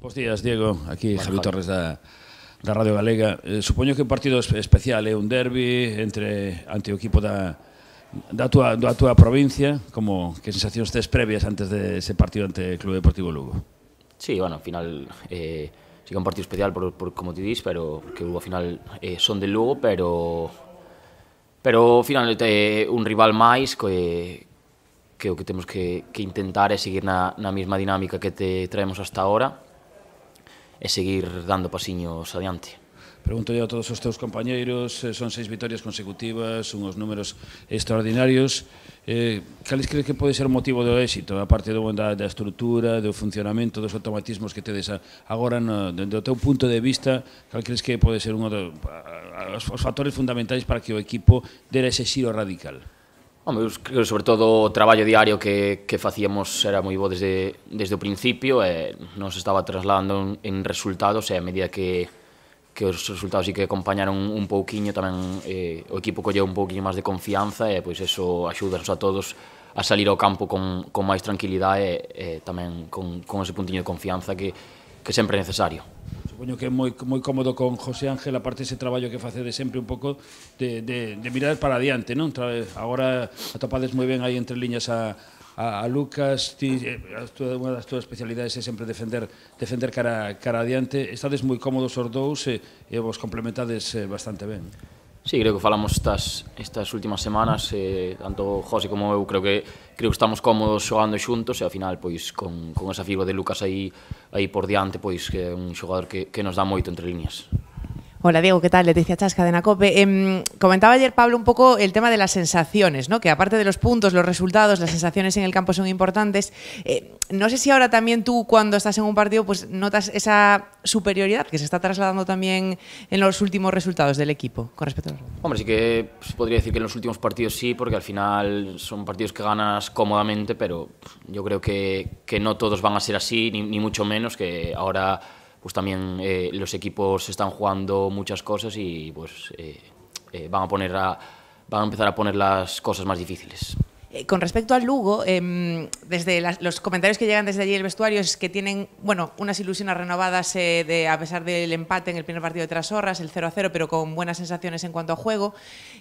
Bos días, Diego. Aquí bueno, Javi Torres da, da Radio Galega. Eh, supoño que un partido especial, é eh? un derbi entre ante o equipo da, da tua, da tua provincia, como que sensacións tes previas antes de ese partido ante o Club Deportivo Lugo? Sí, bueno, al final eh, sí que un partido especial por, por como te dis, pero que ao final eh, son de Lugo, pero pero ao final eh, un rival máis que, que o que temos que, que intentar é seguir na, na mesma dinámica que te traemos hasta ahora e seguir dando pasiños adiante. Pregunto a todos os teus compañeiros, eh, son seis vitorias consecutivas, os números extraordinarios. Eh, cales crees que pode ser o motivo do éxito? A parte do, da, da estrutura, do funcionamento, dos automatismos que tedes agora, no, do teu punto de vista, cal crees que pode ser un dos os factores fundamentais para que o equipo dera ese xiro radical? Home, sobre todo o traballo diario que, que facíamos era moi bo desde, desde o principio e nos estaba trasladando en resultados e a medida que, que os resultados e que acompañaron un pouquiño tamén eh, o equipo colleu un pouquiño máis de confianza e pois eso axúdanos a todos a salir ao campo con, con máis tranquilidade e, e tamén con, con ese puntiño de confianza que, que sempre é necesario supoño que é moi, moi cómodo con José Ángel, a parte ese traballo que facedes sempre un pouco de, de, de mirar para adiante, non? Tra, agora atopades moi ben aí entre liñas a, a, a Lucas, ti, eh, a tua, unha das túas especialidades é sempre defender defender cara, cara adiante. Estades moi cómodos os dous e, e vos complementades eh, bastante ben. Sí, creo que falamos estas, estas últimas semanas, eh, tanto José como eu, creo que creo que estamos cómodos xogando xuntos e ao final pois con, con esa figura de Lucas aí aí por diante, pois que é un xogador que, que nos dá moito entre líneas. Hola Diego, ¿qué tal? Leticia Chasca de Nacope. Em, comentaba ayer Pablo un poco el tema de las sensaciones, ¿no? Que aparte de los puntos, los resultados, las sensaciones en el campo son importantes. Eh, no sé si ahora también tú, cuando estás en un partido, pues notas esa superioridad que se está trasladando también en los últimos resultados del equipo con respecto Hombre, sí que pues, podría decir que en los últimos partidos sí, porque al final son partidos que ganas cómodamente, pero yo creo que, que no todos van a ser así, ni mucho menos que ahora pues también eh, los equipos están jugando muchas cosas y pues eh, eh, van a poner a, van a empezar a poner las cosas más difíciles. Eh, con respecto al Lugo, em, desde los comentarios que llegan desde allí el vestuario es que tienen bueno, unas ilusiones renovadas eh, a pesar del empate en el primer partido de Trasorras, el 0 0, pero con buenas sensaciones en cuanto a juego.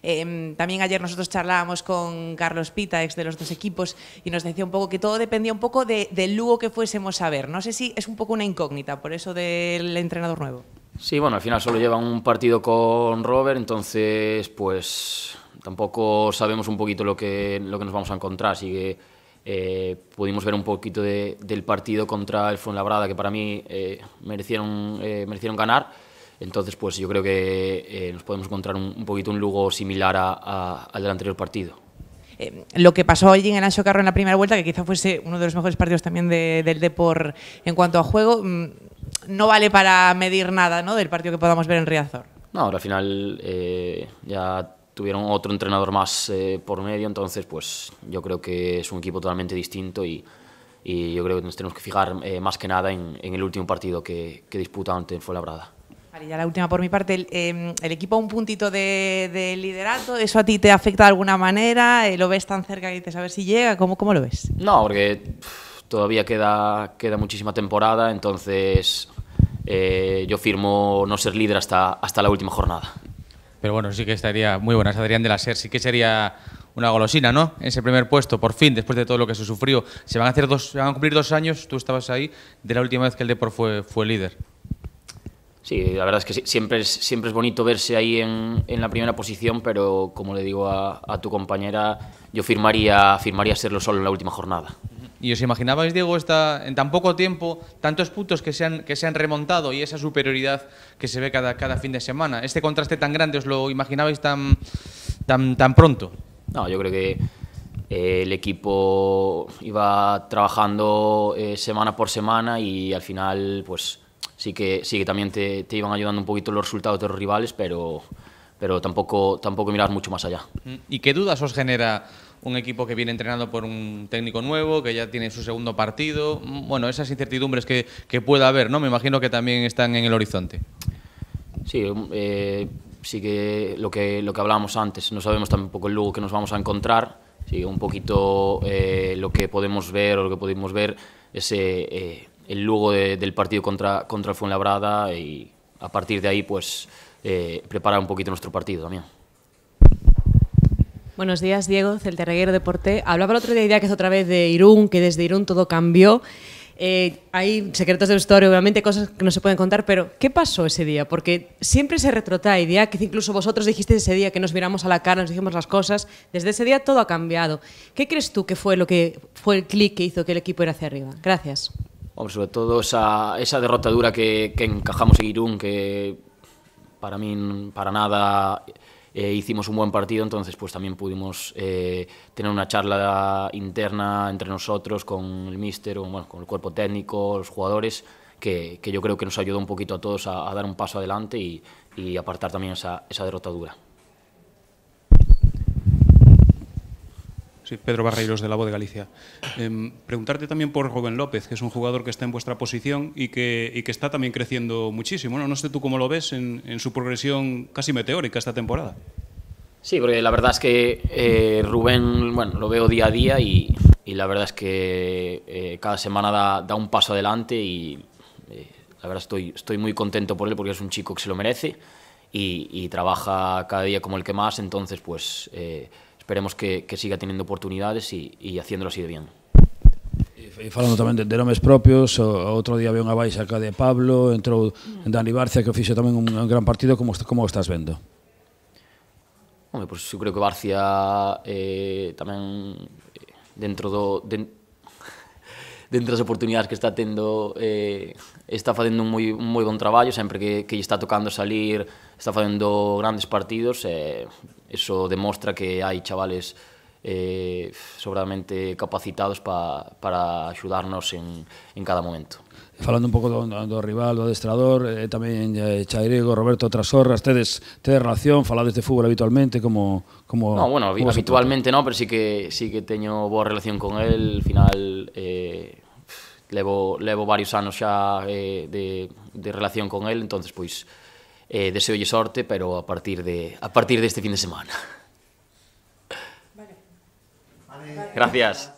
Em, también ayer nosotros charlábamos con Carlos Pita, ex de los dos equipos, y nos decía un poco que todo dependía un poco del Lugo que fuésemos a ver. No sé si es un poco una incógnita por eso del entrenador nuevo. Sí, bueno, al final solo lleva un partido con Robert, entonces pues tampoco sabemos un poquito lo que, lo que nos vamos a encontrar, así que eh, pudimos ver un poquito del partido contra el Fuenlabrada, que para mí eh, merecieron, eh, merecieron ganar. Entonces, pues yo creo que nos podemos encontrar un, poquito un Lugo similar al del anterior partido. lo que pasó allí en el Ancho Carro en la primera vuelta, que quizá fuese uno de los mejores partidos también del Depor en cuanto a juego, mm, no vale para medir nada ¿no? del partido que podamos ver en Riazor. No, ahora al final ya tuvieron otro entrenador más eh, por medio, entonces pues yo creo que es un equipo totalmente distinto y, y yo creo que nos tenemos que fijar eh, más que nada en, en, el último partido que, que disputa ante Fuenlabrada. Vale, ya la última por mi parte. Em, el, equipo a un puntito de, de, liderato, ¿eso a ti te afecta de alguna manera? Eh, ¿Lo ves tan cerca que dices a ver si llega? ¿Cómo, cómo lo ves? No, porque todavía queda, queda muchísima temporada, entonces yo firmo no ser líder hasta, hasta la última jornada. Pero bueno, sí que estaría muy buenas. Adrián de la SER sí que sería una golosina, ¿no? En ese primer puesto, por fin, después de todo lo que se sufrió. Se van a, hacer dos, van a cumplir dos años, tú estabas ahí, de la última vez que el Depor fue, líder. Sí, la verdad es que siempre es, siempre es bonito verse ahí en, la primera posición, pero como le digo a, a tu compañera, yo firmaría, firmaría serlo solo en la última jornada. ¿Y os imaginabais, Diego, esta, en tan poco tiempo, tantos puntos que se, han, que se han remontado y esa superioridad que se ve cada, cada fin de semana? ¿Este contraste tan grande os lo imaginabais tan, tan, tan pronto? No, yo creo que eh, el equipo iba trabajando eh, semana por semana y al final, pues sí que, sí también te, iban ayudando un poquito los resultados de los rivales, pero, pero tampoco, tampoco mirar mucho más allá. ¿Y qué dudas os genera? un equipo que viene entrenado por un técnico nuevo, que ya tiene su segundo partido. Bueno, esas incertidumbres que, que pueda haber, ¿no? Me imagino que también están en el horizonte. Sí, um, eh, sí que lo, que lo que hablábamos antes, no sabemos tampoco el Lugo que nos vamos a encontrar. Sí, un poquito eh, lo que podemos ver o lo que pudimos ver es eh, el Lugo del partido contra, contra el Fuenlabrada y a partir de ahí pues preparar un poquito nuestro partido también. Buenos días, Diego, Celterreguero Deporte. Hablaba el otro día, que es otra vez de Irún, que desde Irún todo cambió. Eh, hay secretos de historia, obviamente, cosas que no se pueden contar, pero ¿qué pasó ese día? Porque siempre se retrotrae, idea que incluso vosotros dijisteis ese día que nos miramos a la cara, nos dijimos las cosas, desde ese día todo ha cambiado. ¿Qué crees tú que fue lo que fue el clic que hizo que el equipo era hacia arriba? Gracias. sobre todo esa, esa derrota dura que, que encajamos en Irún, que para mí para nada eh, hicimos un buen partido, entonces pues también pudimos eh, tener una charla interna entre nosotros, con el míster, con el cuerpo técnico, los jugadores, que, yo creo que nos ayudó un poquito a todos a, dar un paso adelante y, apartar también esa derrotadura. Sí, Pedro Barreiros de la Voz de Galicia. Em, preguntarte también por Rubén López, que es un jugador que está en vuestra posición y que, y que está también creciendo muchísimo. no sé tú cómo lo ves en, su progresión casi meteórica esta temporada. Sí, porque la verdad es que eh, Rubén, bueno, lo veo día a día y, y la verdad es que eh, cada semana da, un paso adelante y eh, la verdad estoy, estoy muy contento por él porque es un chico que se lo merece y, y trabaja cada día como el que más, entonces pues esperemos que, que siga teniendo oportunidades e, e haciéndolo así de bien. E falando tamén de, de nomes propios, o, outro día había unha baixa acá de Pablo, entrou Dani Barcia que fixo tamén un, un gran partido, como como o estás vendo? Home, pois pues, eu creo que Barcia eh, tamén eh, dentro do de, dentro das oportunidades que está tendo eh, está facendo un moi, un moi bon traballo sempre que, que lle está tocando salir está facendo grandes partidos e eh, eso demostra que hai chavales eh, sobradamente capacitados pa, para axudarnos en, en cada momento. Falando un pouco do, do rival, do adestrador, eh, tamén eh, Chairego, Roberto Trasorras, tedes, tedes relación, falades de fútbol habitualmente, como... como no, bueno, como habitualmente no, pero sí que, sí que teño boa relación con el, al final... Eh, levo, levo varios anos xa eh, de, de relación con el, entonces pois eh, deseolle sorte, pero a partir de a partir deste fin de semana. Gracias.